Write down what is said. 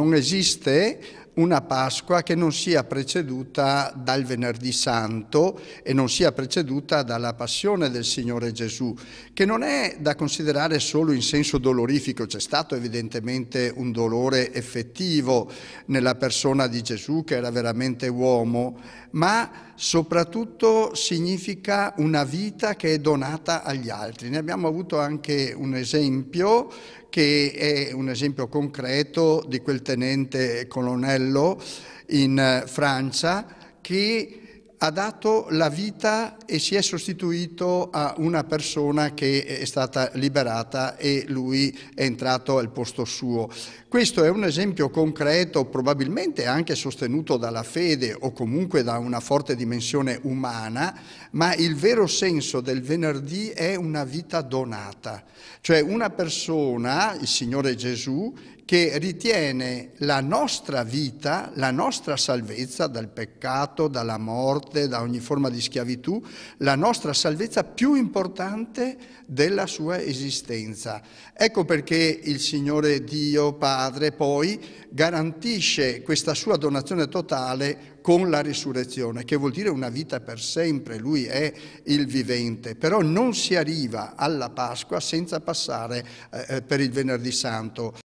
Non esiste una Pasqua che non sia preceduta dal venerdì santo e non sia preceduta dalla passione del Signore Gesù, che non è da considerare solo in senso dolorifico, c'è stato evidentemente un dolore effettivo nella persona di Gesù che era veramente uomo, ma soprattutto significa una vita che è donata agli altri. Ne abbiamo avuto anche un esempio che è un esempio concreto di quel tenente colonnello in eh, Francia che ha dato la vita e si è sostituito a una persona che è stata liberata e lui è entrato al posto suo. Questo è un esempio concreto, probabilmente anche sostenuto dalla fede o comunque da una forte dimensione umana, ma il vero senso del venerdì è una vita donata, cioè una persona, il Signore Gesù, che ritiene la nostra vita, la nostra salvezza dal peccato, dalla morte, forte da ogni forma di schiavitù, la nostra salvezza più importante della sua esistenza. Ecco perché il Signore Dio Padre poi garantisce questa sua donazione totale con la risurrezione, che vuol dire una vita per sempre, lui è il vivente, però non si arriva alla Pasqua senza passare eh, eh per il venerdì santo.